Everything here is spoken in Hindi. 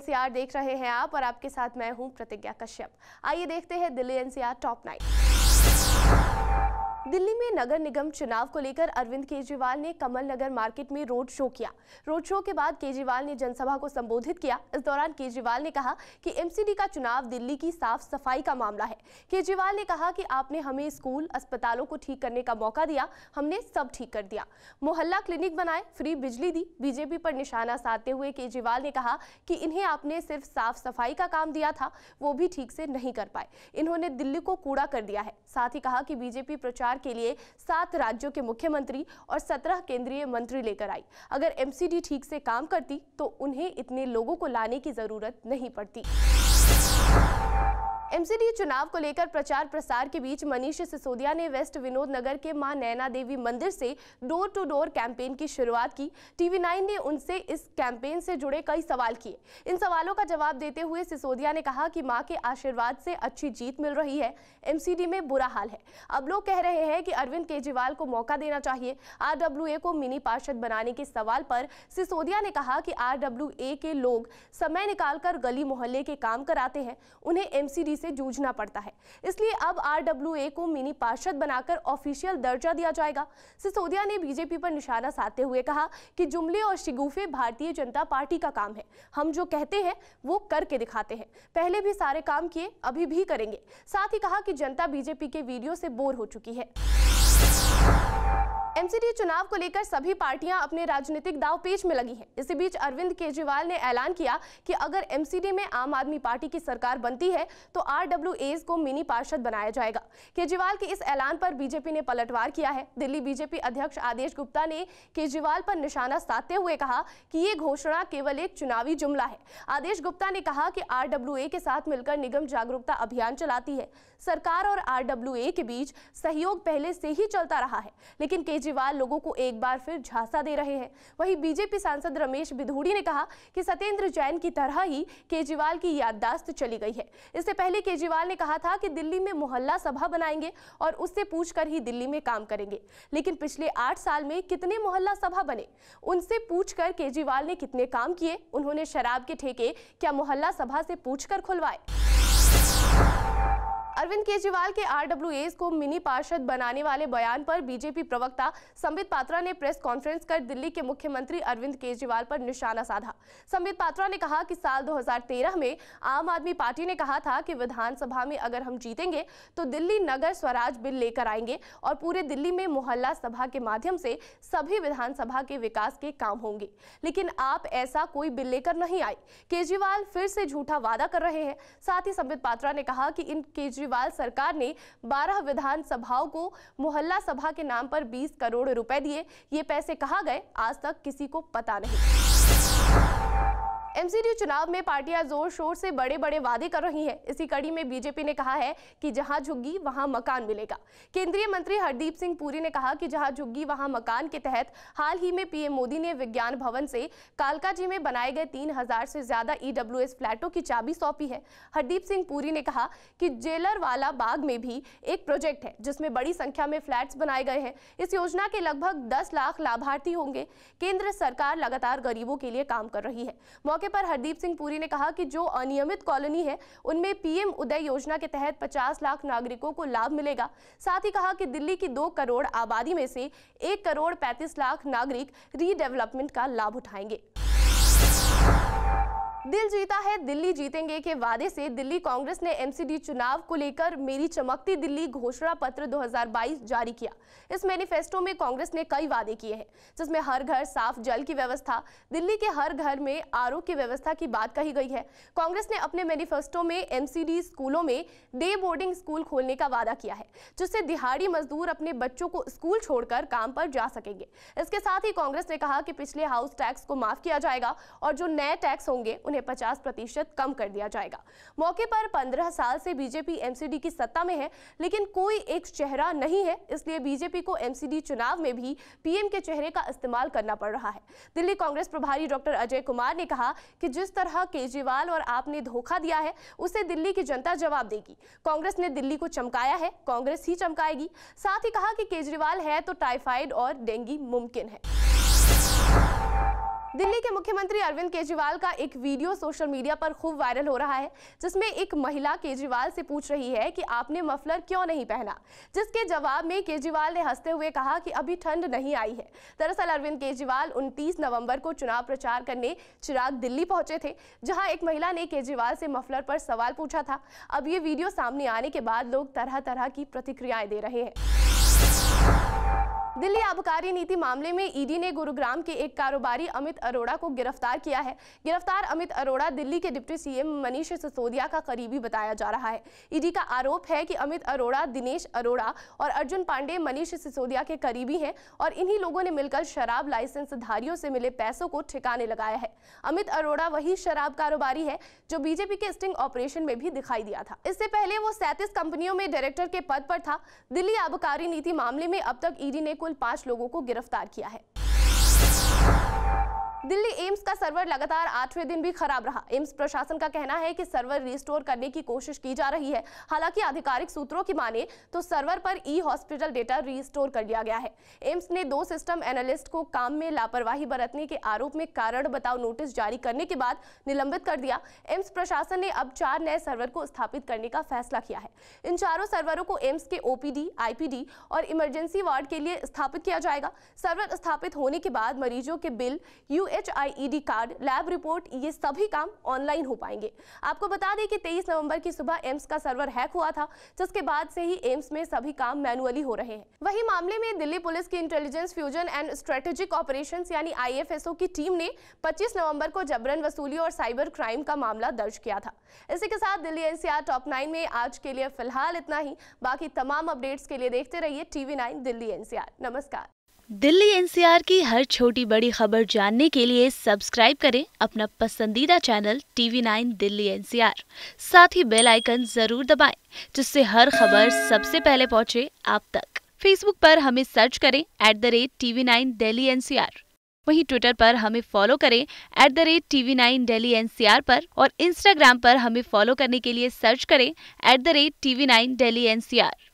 एनसीआर देख रहे हैं आप और आपके साथ मैं हूं प्रतिज्ञा कश्यप आइए देखते हैं Delhi NCR top nine Delhi में नगर निगम चुनाव को लेकर अरविंद केजरीवाल ने कमल नगर मार्केट में रोड शो किया रोड शो के बाद केजरीवाल ने जनसभा को संबोधित किया इस दौरान केजरीवाल ने कहा कि एमसीडी का चुनाव दिल्ली की साफ सफाई का मामला है केजरीवाल ने कहा कि आपने हमें स्कूल अस्पतालों को ठीक करने का मौका दिया हमने सब ठीक कर दिया मोहल्ला क्लिनिक बनाए फ्री बिजली दी बीजेपी पर निशाना साधते हुए केजरीवाल ने कहा कि इन्हें आपने सिर्फ साफ सफाई का काम दिया था वो भी ठीक से नहीं कर पाए इन्होंने दिल्ली को कूड़ा कर दिया है साथ ही कहा कि बीजेपी प्रचार के लिए सात राज्यों के मुख्यमंत्री और सत्रह केंद्रीय मंत्री लेकर आई अगर एमसीडी ठीक से काम करती तो उन्हें इतने लोगों को लाने की जरूरत नहीं पड़ती एमसीडी चुनाव को लेकर प्रचार प्रसार के बीच मनीष सिसोदिया ने वेस्ट विनोद नगर के मां नैना देवी मंदिर से डोर टू डोर कैंपेन की शुरुआत की टीवी नाइन ने उनसे इस कैंपेन से जुड़े कई सवाल किए इन सवालों का जवाब देते हुए सिसोदिया ने कहा कि मां के आशीर्वाद से अच्छी जीत मिल रही है एमसीडी में बुरा हाल है अब लोग कह रहे हैं कि अरविंद केजरीवाल को मौका देना चाहिए आर को मिनी पार्षद बनाने के सवाल पर सिसोदिया ने कहा कि आर के लोग समय निकालकर गली मोहल्ले के काम कराते हैं उन्हें एमसीडी से जूझना पड़ता है इसलिए अब आरडब्ल्यूए को मिनी पार्षद बनाकर ऑफिशियल दर्जा दिया जाएगा सिसोदिया ने बीजेपी पर निशाना साधते हुए कहा कि जुमले और शिगुफे भारतीय जनता पार्टी का काम है हम जो कहते हैं वो करके दिखाते हैं पहले भी सारे काम किए अभी भी करेंगे साथ ही कहा कि जनता बीजेपी के वीडियो से बोर हो चुकी है एमसीडी चुनाव को लेकर सभी पार्टियां अपने राजनीतिक दाव पेच में लगी हैं। इसी बीच अरविंद केजरीवाल ने ऐलान किया कि अगर एमसीडी में आम आदमी पार्टी की सरकार बनती है तो आरडब्ल्यूएस को मिनी पार्षद बनाया जाएगा केजरीवाल के इस ऐलान पर बीजेपी ने पलटवार किया है दिल्ली बीजेपी अध्यक्ष आदेश गुप्ता ने केजरीवाल पर निशाना साधते हुए कहा कि ये घोषणा केवल एक चुनावी जुमला है आदेश गुप्ता ने कहा कि ए के साथ मिलकर निगम जागरूकता अभियान चलाती है सरकार और ए के बीच सहयोग पहले से ही चलता रहा है लेकिन केजरीवाल लोगों को एक बार फिर झांसा दे रहे हैं वहीं बीजेपी सांसद रमेश बिधूड़ी ने कहा कि सत्येंद्र जैन की तरह ही केजरीवाल की याददाश्त चली गई है इससे पहले केजरीवाल ने कहा था कि दिल्ली में मोहल्ला सभा बनाएंगे और उससे पूछ ही दिल्ली में काम करेंगे लेकिन पिछले आठ साल में कितने मोहल्ला सभा बने उनसे पूछकर केजरीवाल ने कितने काम किए उन्होंने शराब के ठेके क्या मोहल्ला सभा से पूछकर खुलवाए अरविंद केजरीवाल के आरडब्ल्यूएस को मिनी पार्षद बनाने वाले बयान पर बीजेपी प्रवक्ता संबित पात्रा ने प्रेस कॉन्फ्रेंस कर दिल्ली के मुख्यमंत्री अरविंद केजरीवाल पर निशाना साधा संबित पात्रा ने कहा कि साल 2013 में आम आदमी पार्टी ने कहा था कि विधानसभा में अगर हम जीतेंगे तो दिल्ली नगर स्वराज बिल लेकर आएंगे और पूरे दिल्ली में मोहल्ला सभा के माध्यम से सभी विधानसभा के विकास के काम होंगे लेकिन आप ऐसा कोई बिल लेकर नहीं आए केजरीवाल फिर से झूठा वादा कर रहे हैं साथ ही संबित पात्रा ने कहा कि इन केजरीवाल केजरीवाल सरकार ने 12 विधानसभाओं को मोहल्ला सभा के नाम पर 20 करोड़ रुपए दिए ये पैसे कहा गए आज तक किसी को पता नहीं एमसीडी चुनाव में पार्टियां जोर शोर से बड़े बड़े वादे कर रही हैं इसी कड़ी में बीजेपी ने कहा है कि जहां झुग्गी वहां मकान मिलेगा केंद्रीय मंत्री हरदीप सिंह पुरी ने कहा कि जहां झुग्गी वहां मकान के तहत हाल ही में पीएम मोदी ने विज्ञान भवन से कालका जी में बनाए गए तीन हजार से ज्यादा ईडब्ल्यू e फ्लैटों की चाबी सौंपी है हरदीप सिंह पुरी ने कहा कि जेलर वाला बाग में भी एक प्रोजेक्ट है जिसमें बड़ी संख्या में फ्लैट बनाए गए हैं इस योजना के लगभग दस लाख लाभार्थी होंगे केंद्र सरकार लगातार गरीबों के लिए काम कर रही है मौके पर हरदीप सिंह पुरी ने कहा कि जो अनियमित कॉलोनी है उनमें पीएम उदय योजना के तहत 50 लाख नागरिकों को लाभ मिलेगा साथ ही कहा कि दिल्ली की दो करोड़ आबादी में से एक करोड़ पैंतीस लाख नागरिक रीडेवलपमेंट का लाभ उठाएंगे दिल जीता है दिल्ली जीतेंगे के वादे से दिल्ली कांग्रेस ने एमसीडी चुनाव को लेकर मेरी चमकती दिल्ली घोषणा पत्र 2022 जारी किया इस मैनिफेस्टो में कांग्रेस ने कई वादे किए हैं जिसमें हर घर साफ जल की व्यवस्था दिल्ली के हर घर में आर की व्यवस्था की बात कही गई है कांग्रेस ने अपने मैनिफेस्टो में एम स्कूलों में डे बोर्डिंग स्कूल खोलने का वादा किया है जिससे दिहाड़ी मजदूर अपने बच्चों को स्कूल छोड़कर काम पर जा सकेंगे इसके साथ ही कांग्रेस ने कहा कि पिछले हाउस टैक्स को माफ किया जाएगा और जो नए टैक्स होंगे उन्हें 50 प्रतिशत कम कर दिया जाएगा मौके पर 15 साल से बीजेपी एमसीडी की सत्ता में है लेकिन कोई एक चेहरा नहीं है इसलिए बीजेपी को एमसीडी चुनाव में भी पीएम के चेहरे का इस्तेमाल करना पड़ रहा है दिल्ली कांग्रेस प्रभारी डॉक्टर अजय कुमार ने कहा कि जिस तरह केजरीवाल और आपने धोखा दिया है उसे दिल्ली की जनता जवाब देगी कांग्रेस ने दिल्ली को चमकाया है कांग्रेस ही चमकाएगी साथ ही कहा कि केजरीवाल है तो टाइफाइड और डेंगू मुमकिन है दिल्ली के मुख्यमंत्री अरविंद केजरीवाल का एक वीडियो सोशल मीडिया पर खूब वायरल हो रहा है जिसमें एक महिला केजरीवाल से पूछ रही है कि आपने मफलर क्यों नहीं पहना जिसके जवाब में केजरीवाल ने हंसते हुए कहा कि अभी ठंड नहीं आई है दरअसल अरविंद केजरीवाल 29 नवंबर को चुनाव प्रचार करने चिराग दिल्ली पहुंचे थे जहाँ एक महिला ने केजरीवाल से मफलर पर सवाल पूछा था अब ये वीडियो सामने आने के बाद लोग तरह तरह की प्रतिक्रियाएं दे रहे हैं दिल्ली आबकारी नीति मामले में ईडी ने गुरुग्राम के एक कारोबारी अमित अरोड़ा को गिरफ्तार किया है गिरफ्तार अमित अरोड़ा दिल्ली के डिप्टी सीएम मनीष सिसोदिया का करीबी बताया जा रहा है ईडी का आरोप है कि अमित अरोड़ा दिनेश अरोड़ा और अर्जुन पांडे मनीष सिसोदिया के करीबी हैं और इन्हीं लोगों ने मिलकर शराब लाइसेंस धारियों से मिले पैसों को ठिकाने लगाया है अमित अरोड़ा वही शराब कारोबारी है जो बीजेपी के स्टिंग ऑपरेशन में भी दिखाई दिया था इससे पहले वो सैंतीस कंपनियों में डायरेक्टर के पद पर था दिल्ली आबकारी नीति मामले में अब तक ईडी ने कुल कुल पांच लोगों को गिरफ्तार किया है दिल्ली एम्स का सर्वर लगातार आठवें दिन भी खराब रहा एम्स प्रशासन का कहना है कि सर्वर रिस्टोर करने की कोशिश की जा रही है हालांकि आधिकारिक सूत्रों की माने तो सर्वर पर ई हॉस्पिटल डेटा रिस्टोर कर लिया गया है एम्स ने दो सिस्टम एनालिस्ट को काम में लापरवाही बरतने के आरोप में कारण बताओ नोटिस जारी करने के बाद निलंबित कर दिया एम्स प्रशासन ने अब चार नए सर्वर को स्थापित करने का फैसला किया है इन चारों सर्वरों को एम्स के ओपीडी आईपीडी और इमरजेंसी वार्ड के लिए स्थापित किया जाएगा सर्वर स्थापित होने के बाद मरीजों के bill U H card lab report ये सभी काम ऑनलाइन हो पाएंगे आपको बता दें कि 23 नवंबर की सुबह एम्स का सर्वर हैक हुआ था जिसके बाद से ही एम्स में सभी काम मैनुअली हो रहे हैं वही मामले में दिल्ली पुलिस की intelligence fusion and strategic operation यानी आई की टीम ने पच्चीस नवम्बर को जबरन वसूली और साइबर क्राइम का मामला दर्ज किया था इसी के साथ दिल्ली एनसीआर टॉप नाइन में आज के लिए फिलहाल इतना ही बाकी तमाम अपडेट्स के लिए देखते रहिए टीवी नाइन दिल्ली एनसीआर नमस्कार दिल्ली एनसीआर की हर छोटी बड़ी खबर जानने के लिए सब्सक्राइब करें अपना पसंदीदा channel TV nine Delhi NCR साथ ही बेल आइकन जरूर दबाएं जिससे हर खबर सबसे पहले पहुंचे आप तक फेसबुक पर हमें सर्च करें at the rate TV nine Delhi NCR वहीं ट्विटर पर हमें फॉलो करें at the rate TV nine daily NCR पर और इंस्टाग्राम पर हमें फॉलो करने के लिए सर्च करें at the rate TV nine daily NCR